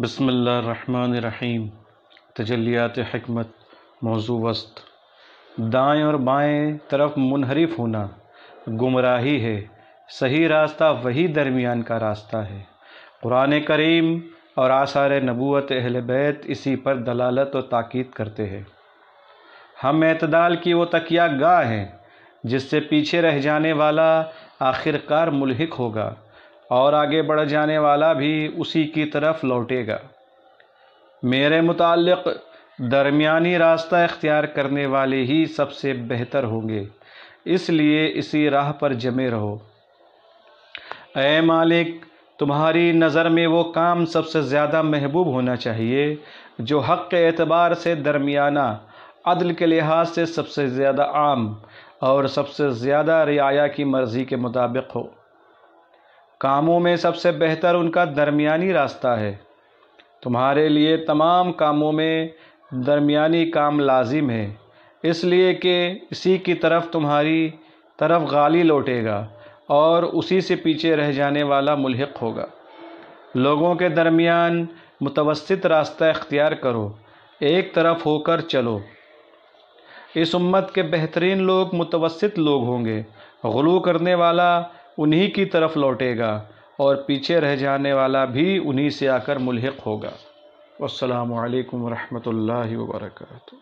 बसमीम तजलियात हमत मौजू वस्त दाएँ और बाएँ तरफ मुनहरफ होना गुमराही है सही रास्ता वही दरमियान का रास्ता है कुरान करीम और आसार नबूत अहल बैत इसी पर दलालत और ताक़द करते हैं हम अतदाल की वो तकिया गाह हैं जिससे पीछे रह जाने वाला आखिरकार मुलहक होगा और आगे बढ़ जाने वाला भी उसी की तरफ लौटेगा मेरे मुतालिक दरमियानी रास्ता इख्तियार करने वाले ही सबसे बेहतर होंगे इसलिए इसी राह पर जमे रहो ए मालिक तुम्हारी नज़र में वो काम सबसे ज़्यादा महबूब होना चाहिए जो हक़ के एतबार से दरमियाना अदल के लिहाज से सबसे ज़्यादा आम और सबसे ज़्यादा रियाया की मर्ज़ी के मुताबिक हो कामों में सबसे बेहतर उनका दरमियानी रास्ता है तुम्हारे लिए तमाम कामों में दरमियानी काम लाजिम है इसलिए कि इसी की तरफ तुम्हारी तरफ गाली लौटेगा और उसी से पीछे रह जाने वाला मुलहक होगा लोगों के दरमियान मुतवसत रास्ता इख्तियार करो एक तरफ होकर चलो इस उम्मत के बेहतरीन लोग मुतवसत लोग होंगे गलू करने वाला उन्हीं की तरफ लौटेगा और पीछे रह जाने वाला भी उन्हीं से आकर मुलहक होगा असलकम वरहमल वर्का